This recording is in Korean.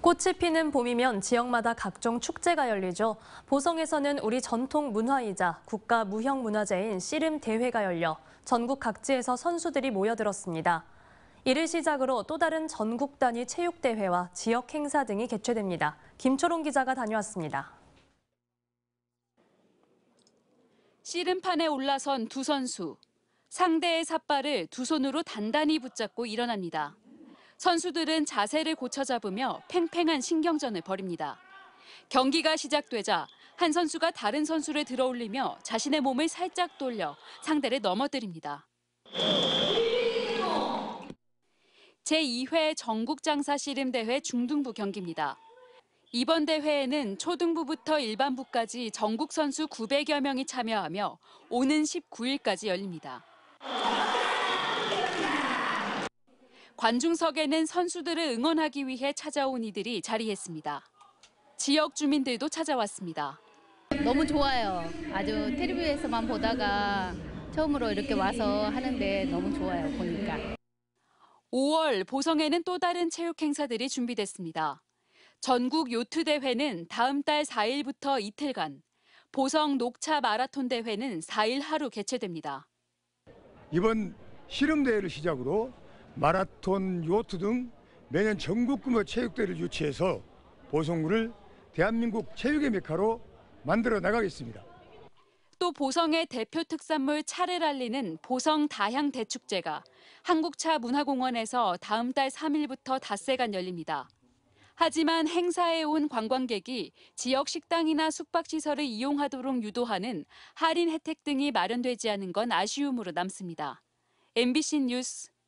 꽃이 피는 봄이면 지역마다 각종 축제가 열리죠. 보성에서는 우리 전통 문화이자 국가 무형 문화재인 씨름 대회가 열려 전국 각지에서 선수들이 모여들었습니다. 이를 시작으로 또 다른 전국 단위 체육 대회와 지역 행사 등이 개최됩니다. 김초롱 기자가 다녀왔습니다. 씨름판에 올라선 두 선수. 상대의 삿발을 두 손으로 단단히 붙잡고 일어납니다. 선수들은 자세를 고쳐 잡으며 팽팽한 신경전을 벌입니다. 경기가 시작되자 한 선수가 다른 선수를 들어올리며 자신의 몸을 살짝 돌려 상대를 넘어뜨립니다. 제2회 전국장사 씨름대회 중등부 경기입니다. 이번 대회에는 초등부부터 일반부까지 전국 선수 900여 명이 참여하며 오는 19일까지 열립니다. 관중석에는 선수들을 응원하기 위해 찾아온 이들이 자리했습니다. 지역 주민들도 찾아왔습니다. 너무 좋아요. 아주 테레비에서만 보다가 처음으로 이렇게 와서 하는데 너무 좋아요, 보니까. 5월 보성에는 또 다른 체육 행사들이 준비됐습니다. 전국 요트 대회는 다음 달 4일부터 이틀간, 보성 녹차 마라톤 대회는 4일 하루 개최됩니다. 이번 실험 대회를 시작으로 마라톤, 요트 등 매년 전국 규모 체육대회를 유치해서 보성구를 대한민국 체육의 메카로 만들어 나가겠습니다. 또 보성의 대표 특산물 차를 알리는 보성 다향 대축제가 한국차 문화공원에서 다음 달 3일부터 닷새간 열립니다. 하지만 행사에 온 관광객이 지역 식당이나 숙박시설을 이용하도록 유도하는 할인 혜택 등이 마련되지 않은 건 아쉬움으로 남습니다. MBC 뉴스